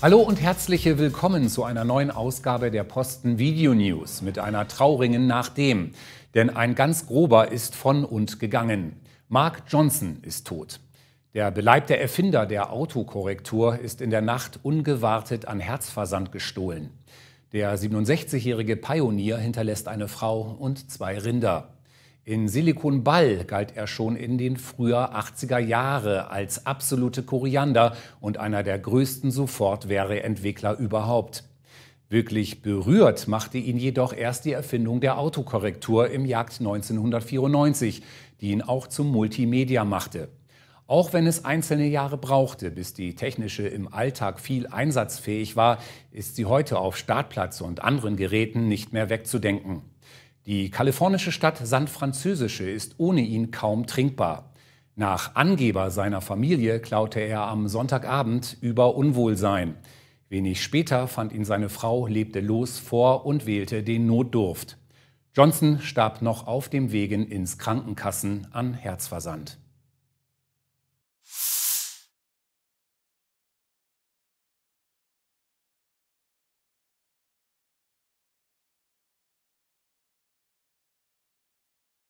Hallo und herzliche Willkommen zu einer neuen Ausgabe der Posten Video News mit einer traurigen Nachdem. Denn ein ganz grober ist von und gegangen. Mark Johnson ist tot. Der beleibte Erfinder der Autokorrektur ist in der Nacht ungewartet an Herzversand gestohlen. Der 67-jährige Pionier hinterlässt eine Frau und zwei Rinder. In Silicon Ball galt er schon in den früher 80er Jahre als absolute Koriander und einer der größten Sofortware-Entwickler überhaupt. Wirklich berührt machte ihn jedoch erst die Erfindung der Autokorrektur im Jagd 1994, die ihn auch zum Multimedia machte. Auch wenn es einzelne Jahre brauchte, bis die technische im Alltag viel einsatzfähig war, ist sie heute auf Startplatz und anderen Geräten nicht mehr wegzudenken. Die kalifornische Stadt San Francisco ist ohne ihn kaum trinkbar. Nach Angeber seiner Familie klaute er am Sonntagabend über Unwohlsein. Wenig später fand ihn seine Frau, lebte los vor und wählte den Notdurft. Johnson starb noch auf dem Wegen ins Krankenkassen an Herzversand.